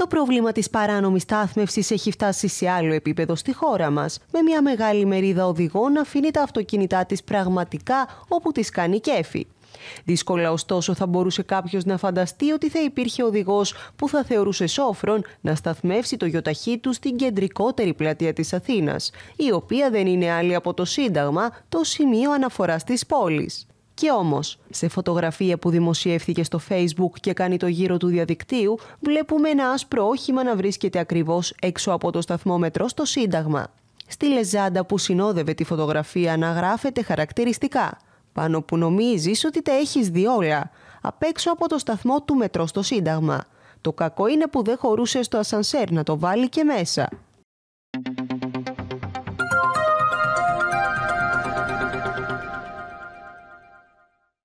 Το πρόβλημα της παράνομης στάθμευσης έχει φτάσει σε άλλο επίπεδο στη χώρα μας, με μια μεγάλη μερίδα οδηγών αφήνει τα αυτοκίνητά της πραγματικά όπου της κάνει κέφι. Δύσκολα ωστόσο θα μπορούσε κάποιος να φανταστεί ότι θα υπήρχε οδηγός που θα θεωρούσε σόφρον να σταθμεύσει το γιοταχή του στην κεντρικότερη πλατεία της Αθήνας, η οποία δεν είναι άλλη από το Σύνταγμα, το σημείο αναφοράς της πόλης. Και όμως, σε φωτογραφία που δημοσιεύθηκε στο facebook και κάνει το γύρο του διαδικτύου, βλέπουμε ένα άσπρο όχημα να βρίσκεται ακριβώς έξω από το σταθμό μετρό στο Σύνταγμα. Στη λεζάντα που συνόδευε τη φωτογραφία αναγράφεται χαρακτηριστικά, πάνω που νομίζεις ότι τα έχεις δει όλα, απ' έξω από το σταθμό του μετρό στο Σύνταγμα. Το κακό είναι που δεν χωρούσε στο ασανσέρ να το βάλει και μέσα.